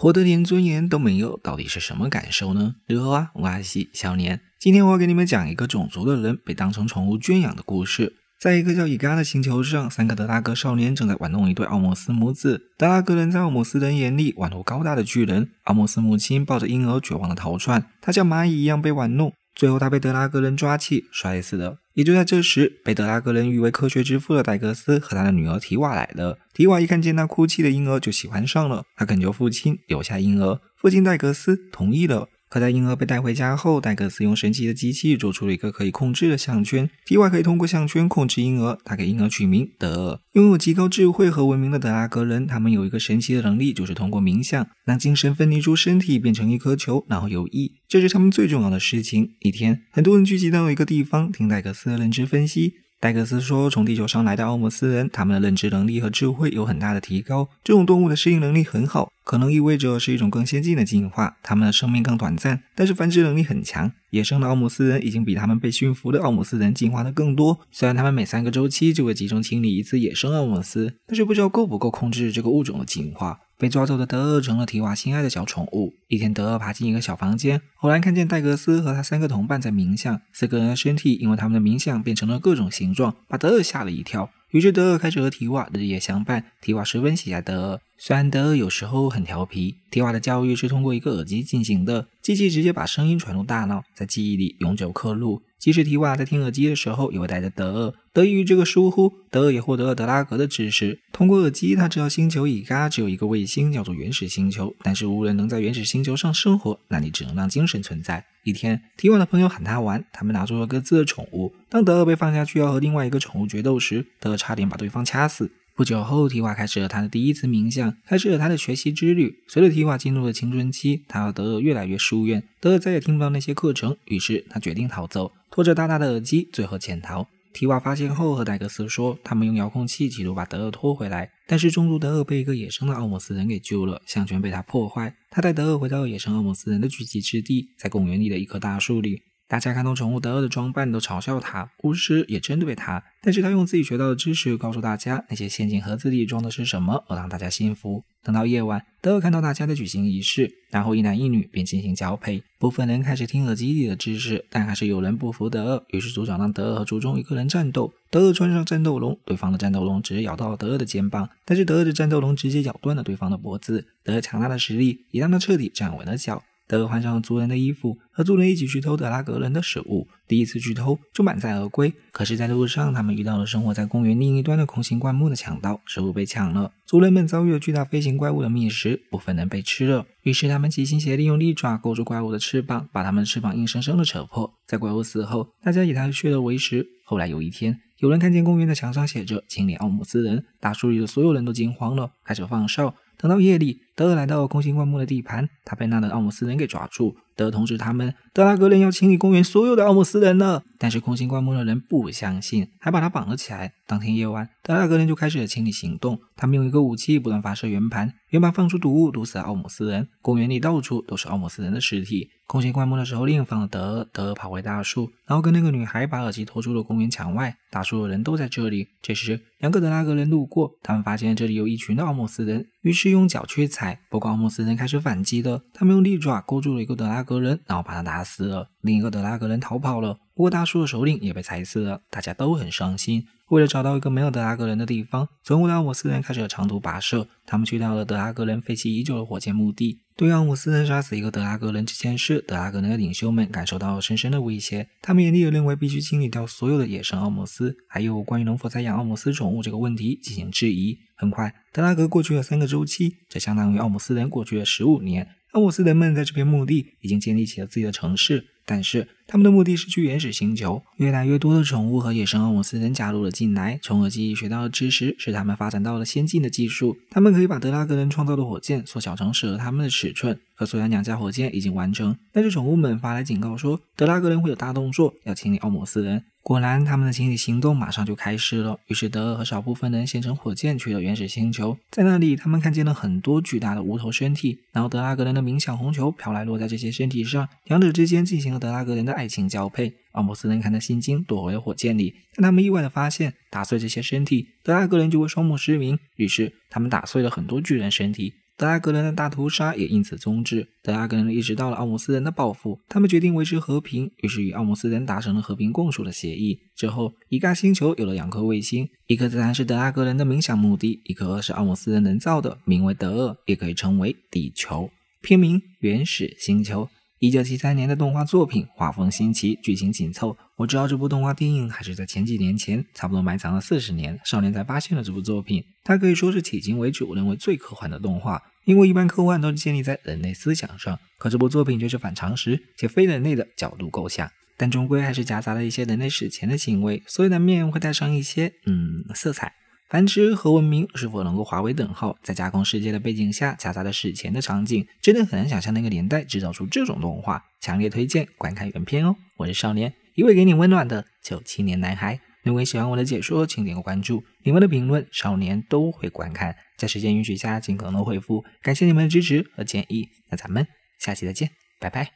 活得连尊严都没有，到底是什么感受呢？刘啊，瓦西、小年，今天我要给你们讲一个种族的人被当成宠物圈养的故事。在一个叫伊嘎的星球上，三个德拉格少年正在玩弄一对奥莫斯母子。德拉格人在奥莫斯人眼里宛如高大的巨人。奥莫斯母亲抱着婴儿绝望的逃窜，他像蚂蚁一样被玩弄，最后他被德拉格人抓起摔死了。也就在这时，被德拉格人誉为科学之父的戴格斯和他的女儿提瓦来了。提瓦一看见那哭泣的婴儿，就喜欢上了。他恳求父亲留下婴儿，父亲戴格斯同意了。可在婴儿被带回家后，戴克斯用神奇的机器做出了一个可以控制的项圈。体外可以通过项圈控制婴儿。他给婴儿取名德。拥有极高智慧和文明的德拉格人，他们有一个神奇的能力，就是通过冥想让精神分离出身体，变成一颗球，然后游弋。这是他们最重要的事情。一天，很多人聚集到一个地方，听戴克斯的认知分析。戴克斯说：“从地球上来的奥姆斯人，他们的认知能力和智慧有很大的提高。这种动物的适应能力很好，可能意味着是一种更先进的进化。他们的生命更短暂，但是繁殖能力很强。野生的奥姆斯人已经比他们被驯服的奥姆斯人进化的更多。虽然他们每三个周期就会集中清理一次野生奥姆斯，但是不知道够不够控制这个物种的进化。”被抓走的德尔成了提瓦心爱的小宠物。一天，德尔爬进一个小房间，偶然看见戴格斯和他三个同伴在冥想。四个人的身体因为他们的冥想变成了各种形状，把德尔吓了一跳。于是，德尔开始和提瓦日夜相伴。提瓦十分喜爱德尔。虽然德尔有时候很调皮，提瓦的教育是通过一个耳机进行的。机器直接把声音传入大脑，在记忆里永久刻录。即使提瓦在听耳机的时候，也会带着德尔。得益于这个疏忽，德尔也获得了德拉格的支持。通过耳机，他知道星球乙嘎只有一个卫星，叫做原始星球。但是无人能在原始星球上生活，那里只能让精神存在。一天，提瓦的朋友喊他玩，他们拿出了各自的宠物。当德尔被放下去要和另外一个宠物决斗时，德尔差点把对方掐死。不久后，提瓦开始了他的第一次冥想，开始了他的学习之旅。随着提瓦进入了青春期，他和德尔越来越疏远，德尔再也听不到那些课程，于是他决定逃走，拖着大大的耳机，最后潜逃。提瓦发现后，和戴克斯说，他们用遥控器企图把德尔拖回来，但是中途德尔被一个野生的奥姆斯人给救了，项圈被他破坏，他带德尔回到野生奥姆斯人的聚集之地，在公园里的一棵大树里。大家看到宠物德尔的装扮都嘲笑他，巫师也针对他，但是他用自己学到的知识告诉大家那些陷阱盒子里装的是什么，而让大家信服。等到夜晚，德尔看到大家在举行仪式，然后一男一女便进行交配。部分人开始听了基地的知识，但还是有人不服德尔，于是组长让德尔和族中一个人战斗，德尔穿上战斗龙，对方的战斗龙直接咬到了德尔的肩膀，但是德尔的战斗龙直接咬断了对方的脖子。德尔强大的实力也让他彻底站稳了脚。德换上了族人的衣服，和族人一起去偷德拉格人的食物。第一次去偷就满载而归。可是，在路上，他们遇到了生活在公园另一端的空心灌木的强盗，食物被抢了。族人们遭遇了巨大飞行怪物的觅食，部分人被吃了。于是，他们齐心协力，用利爪勾住怪物的翅膀，把它们的翅膀硬生生的扯破。在怪物死后，大家以它的血肉为食。后来有一天，有人看见公园的墙上写着“清理奥姆斯人”，大树里的所有人都惊慌了，开始放哨。等到夜里，德尔来到空心灌木的地盘，他被那的奥姆斯人给抓住。德尔通知他们，德拉格人要清理公园所有的奥姆斯人了。但是空心灌木的人不相信，还把他绑了起来。当天夜晚，德拉格人就开始了清理行动。他们用一个武器不断发射圆盘，圆盘放出毒物，毒死了奥姆斯人。公园里到处都是奥姆斯人的尸体。空心灌木的时候，另一方的德尔德尔跑回大树，然后跟那个女孩把耳机拖出了公园墙外。大树的人都在这里。这时，两个德拉格人路过，他们发现这里有一群的奥姆斯人，于是。用脚去踩，不过奥斯登开始反击了。他们用利爪勾住了一个德拉格人，然后把他打死了。另一个德拉格人逃跑了，不过大叔的首领也被踩死了，大家都很伤心。为了找到一个没有德拉格人的地方，从有奥姆斯人开始了长途跋涉。他们去到了德拉格人废弃已久的火箭墓地。对于奥姆斯人杀死一个德拉格人这件事，德拉格人的领袖们感受到了深深的威胁。他们也立刻认为必须清理掉所有的野生奥姆斯，还有关于能否再养奥姆斯宠物这个问题进行质疑。很快，德拉格过去了三个周期，这相当于奥姆斯人过去了十五年。奥姆斯人们在这片墓地已经建立起了自己的城市。但是他们的目的是去原始星球。越来越多的宠物和野生奥姆斯人加入了进来，从而记忆学到了知识，使他们发展到了先进的技术。他们可以把德拉格人创造的火箭缩小成适合他们的尺寸。可虽然两架火箭已经完成，但是宠物们发来警告说，德拉格人会有大动作，要清理奥姆斯人。果然，他们的清理行动马上就开始了。于是，德尔和少部分人先乘火箭去了原始星球，在那里，他们看见了很多巨大的无头身体。然后，德拉格人的冥想红球飘来，落在这些身体上，两者之间进行了德拉格人的爱情交配。奥姆斯人看得心惊，躲回了火箭里。但他们意外的发现，打碎这些身体，德拉格人就会双目失明。于是，他们打碎了很多巨人身体。德阿格人的大屠杀也因此终止。德阿格人意识到了奥姆斯人的报复，他们决定维持和平，于是与奥姆斯人达成了和平共处的协议。之后，一个星球有了两颗卫星，一颗自然是德阿格人的冥想目的，一颗是奥姆斯人能造的，名为德厄，也可以称为地球。片名：原始星球。一九七三年的动画作品，画风新奇，剧情紧凑。我知道这部动画电影还是在前几年前，差不多埋藏了四十年。少年才发现了这部作品，它可以说是迄今为止我认为最科幻的动画，因为一般科幻都是建立在人类思想上，可这部作品却是反常识且非人类的角度构想。但终归还是夹杂了一些人类史前的行为，所以难免会带上一些嗯色彩。繁殖和文明是否能够划为等号？在架空世界的背景下夹杂的史前的场景，真的很难想象那个年代制造出这种动画。强烈推荐观看原片哦！我是少年，一位给你温暖的九七年男孩。如果喜欢我的解说，请点个关注。你们的评论，少年都会观看，在时间允许下尽可能回复。感谢你们的支持和建议。那咱们下期再见，拜拜。